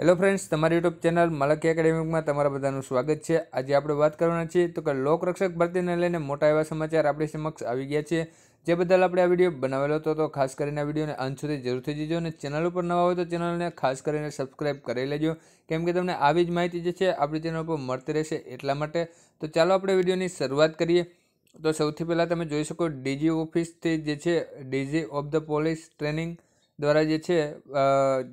hello friends તમારી YouTube channel Malki એકેડેમિકમાં તમારા બધાનું સ્વાગત છે આજે આપણે વાત કરવાના છીએ તો કે લોકરક્ષક ભરતીને લઈને મોટા એવા સમાચાર આપણી સમક્ષ આવી ગયા છે જે બદલ આપણે આ વિડીયો બનાવેલો હતો તો ખાસ કરીને આ વિડીયોને અંત સુધી જરૂરથી જોજો અને ચેનલ ઉપર નવા હોય તો ચેનલને ખાસ કરીને સબસ્ક્રાઇબ કરી લેજો કેમ કે તમને આવી જ માહિતી જે છે આપણી ચેનલ ઉપર મળતી રહેશે એટલા માટે તો ચાલો આપણે વિડીયોની શરૂઆત કરીએ તો સૌથી પહેલાં તમે જોઈ શકો ડીજી ઓફિસથી જે છે DG of the police training દ્વારા જે છે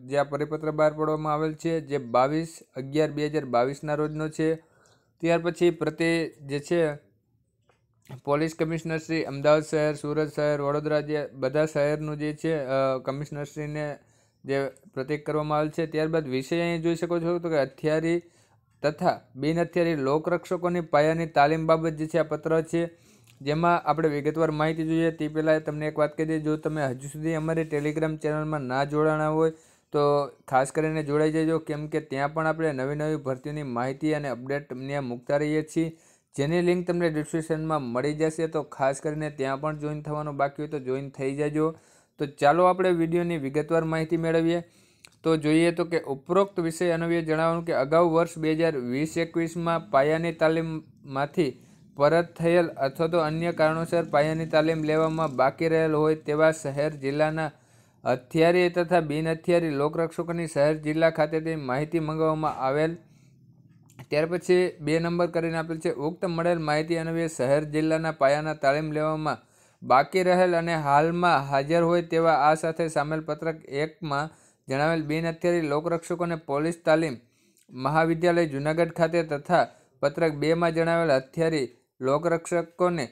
જે આ પરિપત્ર બહાર પાડવામાં આવેલ છે જે બાવીસ અગિયાર બે હજાર બાવીસના રોજનો છે ત્યાર પછી પ્રતિ જે છે પોલીસ કમિશનરશ્રી અમદાવાદ શહેર સુરત શહેર વડોદરા જે બધા શહેરનું જે છે કમિશનરશ્રીને જે પ્રતિક કરવામાં આવેલ છે ત્યારબાદ વિષય અહીં જોઈ શકો છો તો કે હથિયારી તથા બિન હથિયારી લોકરક્ષકોની પાયાની તાલીમ બાબત જે છે આ પત્ર છે જેમાં આપણે વિગતવાર માહિતી જોઈએ તે પહેલાં તમને એક વાત કહી દઈએ જો તમે હજુ સુધી અમારી ટેલિગ્રામ ચેનલમાં ના જોડાણા હોય તો ખાસ કરીને જોડાઈ જજો કેમ કે ત્યાં પણ આપણે નવી નવી ભરતીની માહિતી અને અપડેટ ત્યાં મૂકતા રહીએ છીએ જેની લિંક તમને ડિસ્ક્રિપ્શનમાં મળી જશે તો ખાસ કરીને ત્યાં પણ જોઈન થવાનું બાકી હોય તો જોઈન થઈ જજો તો ચાલો આપણે વિડીયોની વિગતવાર માહિતી મેળવીએ તો જોઈએ તો કે ઉપરોક્ત વિષય અન્વયે જણાવવાનું કે અગાઉ વર્ષ બે હજાર વીસ એકવીસમાં પાયાની તાલીમમાંથી પરત થયેલ અથવા તો અન્ય કારણોસર પાયાની તાલીમ લેવામાં બાકી રહેલ હોય તેવા શહેર જિલ્લાના હથિયારી તથા બિન હથિયારી લોકરક્ષકોની શહેર જિલ્લા ખાતેથી માહિતી મંગાવવામાં આવેલ ત્યાર પછી બે નંબર કરીને આપેલ છે ઉક્ત મળેલ માહિતી અન્વયે શહેર જિલ્લાના પાયાના તાલીમ લેવામાં બાકી રહેલ અને હાલમાં હાજર હોય તેવા આ સાથે સામેલ પત્રક એકમાં જણાવેલ બિન અત્યારે લોકરક્ષકોને પોલીસ તાલીમ મહાવિદ્યાલય જૂનાગઢ ખાતે તથા પત્રક બેમાં જણાવેલ હથિયારી લોકરક્ષકોને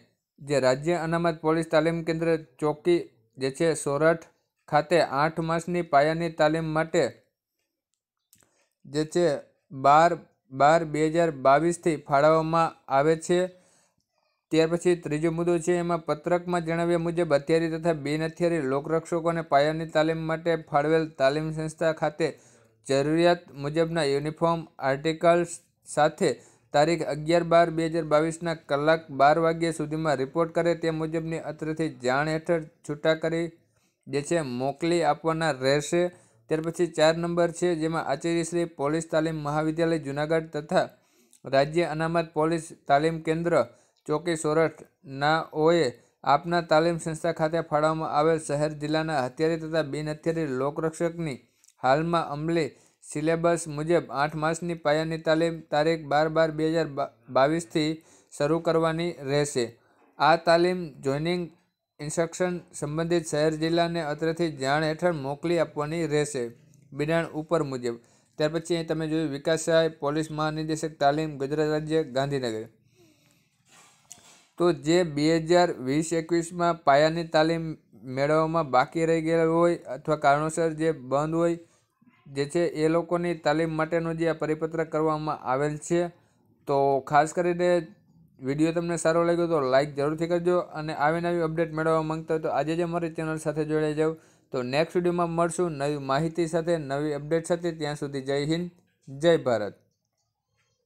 જે રાજ્ય અનામત પોલીસ તાલીમ કેન્દ્ર ચોકી જે છે સોરઠ ખાતે આઠ માસની પાયાની તાલીમ માટે જે છે બાર બાર બે હજાર બાવીસથી ફાળવવામાં આવે છે ત્યાર પછી ત્રીજો મુદ્દો છે એમાં પત્રકમાં જણાવ્યા મુજબ હથિયારી તથા બિન હથિયારી લોકરક્ષકોને પાયાની તાલીમ માટે ફાળવેલ તાલીમ સંસ્થા ખાતે જરૂરિયાત મુજબના યુનિફોર્મ આર્ટિકલ્સ સાથે તારીખ અગિયાર બાર બે હજાર બાવીસના કલાક બાર વાગ્યા સુધીમાં રિપોર્ટ કરે તે મુજબની અત્રથી જાણ હેઠળ છૂટા કરી જે છે મોકલી આપવાના રહેશે ત્યાર પછી ચાર નંબર છે જેમાં આચાર્યશ્રી પોલીસ તાલીમ મહાવિદ્યાલય જૂનાગઢ તથા રાજ્ય અનામત પોલીસ તાલીમ કેન્દ્ર ચોકી સોરઠના ઓએ આપના તાલીમ સંસ્થા ખાતે ફાળવવામાં આવેલ શહેર જિલ્લાના હથિયારી તથા બિનહથિયારી લોકરક્ષકની હાલમાં અમલી સિલેબસ મુજબ આઠ માસની પાયાની તાલીમ તારીખ બાર બાર બે હજાર બાવીસથી શરૂ કરવાની રહેશે આ તાલીમ જોઈનિંગ ઇન્સ્ટ્રક્શન સંબંધિત શહેર જિલ્લાને અત્રથી જાણ હેઠળ મોકલી આપવાની રહેશે બિડાણ ઉપર મુજબ ત્યાર પછી અહીં તમે જોયું વિકાસ સહાય પોલીસ મહાનિદેશક તાલીમ ગુજરાત રાજ્ય ગાંધીનગર તો જે બે હજાર વીસ એકવીસમાં પાયાની તાલીમ મેળવવામાં બાકી રહી ગયેલ હોય અથવા કારણોસર જે બંધ હોય જે છે એ લોકોની તાલીમ માટેનું જે આ પરિપત્ર કરવામાં આવેલ છે તો ખાસ કરીને વિડીયો તમને સારો લાગ્યો તો લાઇક જરૂરથી કરજો અને આવી નવી અપડેટ મેળવવા માંગતા હોય તો આજે જ અમારી ચેનલ સાથે જોડાઈ જાવ તો નેક્સ્ટ વિડીયોમાં મળશું નવી માહિતી સાથે નવી અપડેટ સાથે ત્યાં સુધી જય હિન્દ જય ભારત